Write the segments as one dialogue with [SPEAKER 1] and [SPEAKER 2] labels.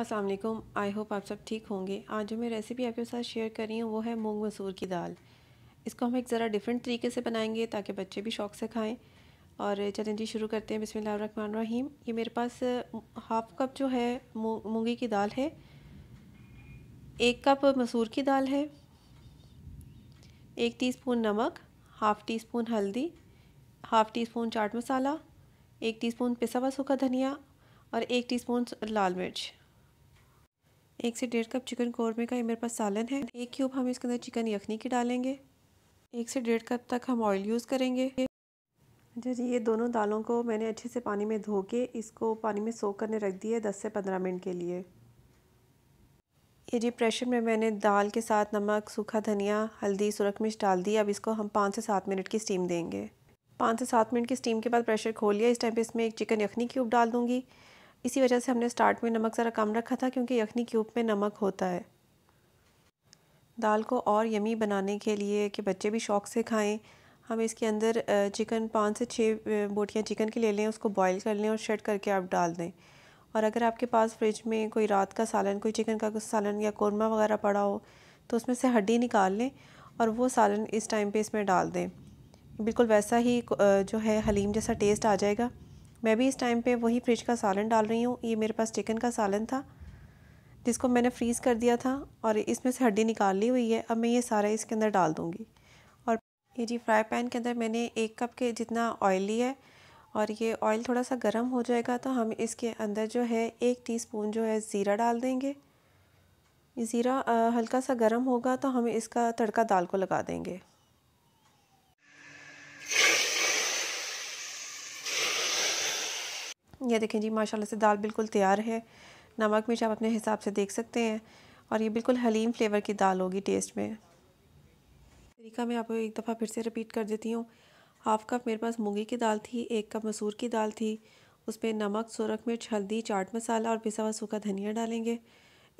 [SPEAKER 1] Aslam I hope आप सब ठीक होंगे आज जो मैं रेसिपी आपके साथ शेयर कर रही हूँ वो है मूंग मसूर की दाल इसको हम एक ज़रा डिफरेंट तरीके से बनाएंगे ताकि बच्चे भी शौक़ से खाएं और चलें जी शुरू करते हैं बिसमिल्ल रहीम ये मेरे पास हाफ़ कप जो है मूँगी की दाल है एक कप मसूर की दाल है एक टी नमक हाफ़ टी स्पून हल्दी half teaspoon chaat masala एक टी स्पून पिसा हुआ सूखा धनिया और एक टीस्पून लाल मिर्च एक से डेढ़ कप चिकन कौरमे का ये मेरे पास सालन है एक क्यूब हम इसके अंदर चिकन यखनी की डालेंगे एक से डेढ़ कप तक हम ऑयल यूज़ करेंगे अच्छा जी ये दोनों दालों को मैंने अच्छे से पानी में धो के इसको पानी में सोख करने रख है दस से पंद्रह मिनट के लिए ये जी प्रेशर में मैंने दाल के साथ नमक सूखा धनिया हल्दी सुरख मिर्च डाल दी अब इसको हम पाँच से सात मिनट की स्टीम देंगे पाँच से सात मिनट की स्टीम के बाद प्रेशर खोल लिया इस टाइम पे इसमें एक चिकन यखनी क्यूब डाल दूँगी इसी वजह से हमने स्टार्ट में नमक ज़रा कम रखा था क्योंकि यखनी क्यूब में नमक होता है दाल को और यमी बनाने के लिए कि बच्चे भी शौक से खाएं हम इसके अंदर चिकन पाँच से छः बोटियाँ चिकन की ले लें उसको बॉईल कर लें और शेड करके आप डाल दें और अगर आपके पास फ्रिज में कोई रात का सालन कोई चिकन का सालन या कौरमा वगैरह पड़ा हो तो उसमें से हड्डी निकाल लें और वो सालन इस टाइम पे इसमें डाल दें बिल्कुल वैसा ही जो है हलीम जैसा टेस्ट आ जाएगा मैं भी इस टाइम पे वही फ्रिज का सालन डाल रही हूँ ये मेरे पास चिकन का सालन था जिसको मैंने फ्रीज़ कर दिया था और इसमें से हड्डी निकाल ली हुई है अब मैं ये सारा इसके अंदर डाल दूँगी और ये जी फ्राई पैन के अंदर मैंने एक कप के जितना ऑयल लिया है और ये ऑयल थोड़ा सा गर्म हो जाएगा तो हम इसके अंदर जो है एक टी जो है ज़ीरा डाल देंगे ज़ीरा हल्का सा गर्म होगा तो हम इसका तड़का दाल को लगा देंगे ये देखें जी माशाल्लाह से दाल बिल्कुल तैयार है नमक मिर्च आप अपने हिसाब से देख सकते हैं और ये बिल्कुल हलीम फ्लेवर की दाल होगी टेस्ट में तरीका मैं आपको एक दफ़ा फिर से रिपीट कर देती हूँ हाफ़ कप मेरे पास मूँगी की दाल थी एक कप मसूर की दाल थी उस पर नमक सुरख मिर्च हल्दी चाट मसाला और पिसा हुआ सूखा धनिया डालेंगे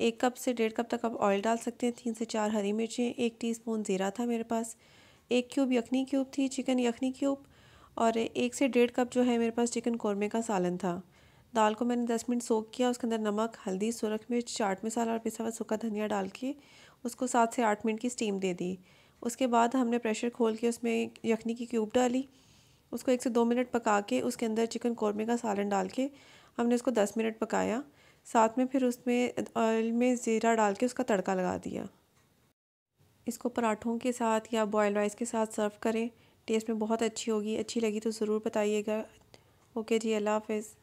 [SPEAKER 1] एक कप से डेढ़ कप तक आप ऑयल डाल सकते हैं तीन से चार हरी मिर्चें एक टीस्पून ज़ीरा था मेरे पास एक क्यूब यखनी क्यूब थी चिकन यखनी क्यूब और एक से डेढ़ कप जो है मेरे पास चिकन कौरमे का सालन था दाल को मैंने दस मिनट सोख किया उसके अंदर नमक हल्दी सुरख मिर्च चाट मसाला और पिसा हुआ सूखा धनिया डाल के उसको सात से आठ मिनट की स्टीम दे दी उसके बाद हमने प्रेशर खोल के उसमें यखनी की क्यूब डाली उसको एक से दो मिनट पका के उसके अंदर चिकन कौरमे का सालन डाल के हमने उसको दस मिनट पकाया साथ में फिर उसमें ऑयल में ज़ीरा डाल के उसका तड़का लगा दिया इसको पराठों के साथ या बॉयल राइस के साथ सर्व करें टेस्ट में बहुत अच्छी होगी अच्छी लगी तो ज़रूर बताइएगा ओके जी अल्लाह हाफिज़